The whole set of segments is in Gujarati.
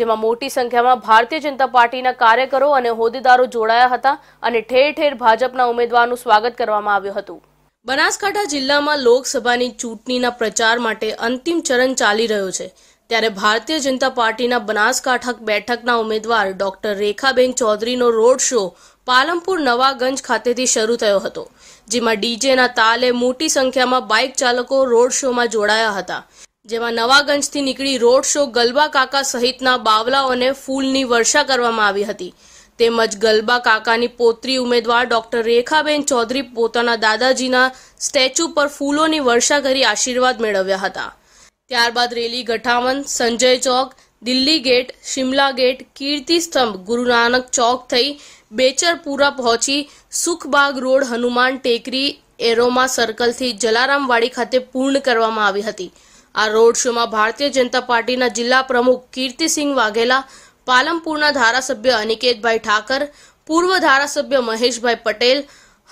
જેમાં મોટી સંખ્યામાં ભારતીય જનતા પાર્ટીના કાર્યકરો અને હોદેદારો જોડાયા હતા અને ઠેર ઠેર ભાજપના ઉમેદવારનું સ્વાગત કરવામાં આવ્યું હતું બનાસકાંઠા જિલ્લામાં લોકસભાની ચૂંટણીના પ્રચાર માટે અંતિમ ચરણ ચાલી રહ્યો છે ત્યારે ભારતીય જનતા પાર્ટીના બનાસકાંઠા બેઠકના ઉમેદવાર ડોક્ટર રેખાબેન ચૌધરીનો રોડ શો પાલમપુર નવાગંજ ખાતેથી શરૂ થયો હતો જેમાં ડીજેના તાલે મોટી સંખ્યામાં બાઇક ચાલકો રોડ શોમાં જોડાયા હતા જેમાં નવાગંજથી નીકળી રોડ શો ગલબા કાકા સહિતના બાવલાઓને ફૂલની વર્ષા કરવામાં આવી હતી તેમજ ગલબા કાકાની પોત્રી ઉમેદવાર ડોક્ટર રેખાબેન ચૌધરી પોતાના દાદાજીના સ્ટેચ્યુ પર ફૂલોની વર્ષા કરી આશીર્વાદ મેળવ્યા હતા ત્યારબાદ રેલી ગઠાવન સંજય ચોક દિલ્હી ગેટ શિમલા ગેટ કીર્તિ સ્તંભ ગુરુ ચોક થઈ બેચરપુરા પહોંચી સુખબાગ રોડ હનુમાન ટેકરી એરોમા સર્કલથી જલારામવાડી ખાતે પૂર્ણ કરવામાં આવી હતી આ રોડ શોમાં ભારતીય જનતા પાર્ટીના જિલ્લા પ્રમુખ કીર્તિસિંહ વાઘેલા પાલમપુરના ધારાસભ્ય અનિકેતભાઈ ઠાકર પૂર્વ ધારાસભ્ય મહેશભાઈ પટેલ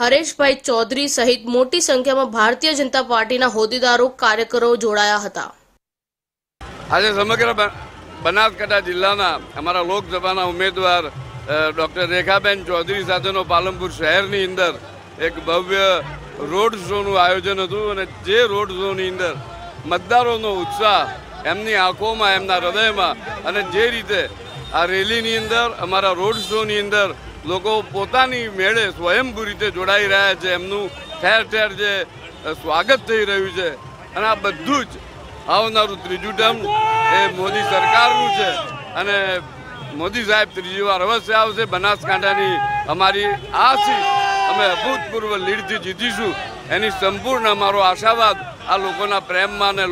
હરેશભાઈ ચૌધરી સહિત મોટી સંખ્યામાં ભારતીય જનતા પાર્ટીના હોદ્દેદારો કાર્યકરો જોડાયા હતા આજે સમગ્ર બનાસકાંઠા જિલ્લાના અમારા લોકસભાના ઉમેદવાર ડૉક્ટર રેખાબેન ચૌધરી સાથેનો પાલનપુર શહેરની અંદર એક ભવ્ય રોડ શોનું આયોજન હતું અને જે રોડ શોની અંદર મતદારોનો ઉત્સાહ એમની આંખોમાં એમના હૃદયમાં અને જે રીતે આ રેલીની અંદર અમારા રોડ શોની અંદર લોકો પોતાની મેળે સ્વયંભૂ રીતે જોડાઈ રહ્યા છે એમનું ઠેર ઠેર જે સ્વાગત થઈ રહ્યું છે અને આ બધું જ આવનારું ત્રીજું ટર્મ એ મોદી સરકારનું છે અને મોદી સાહેબ ત્રીજી વાર અવશ્ય આવશે બનાસકાંઠાની અમારી આ સીટ અમે અભૂતપૂર્વ લીડથી જીતીશું એની સંપૂર્ણ મારો આશાવાદ આ લોકોના પ્રેમમાં અને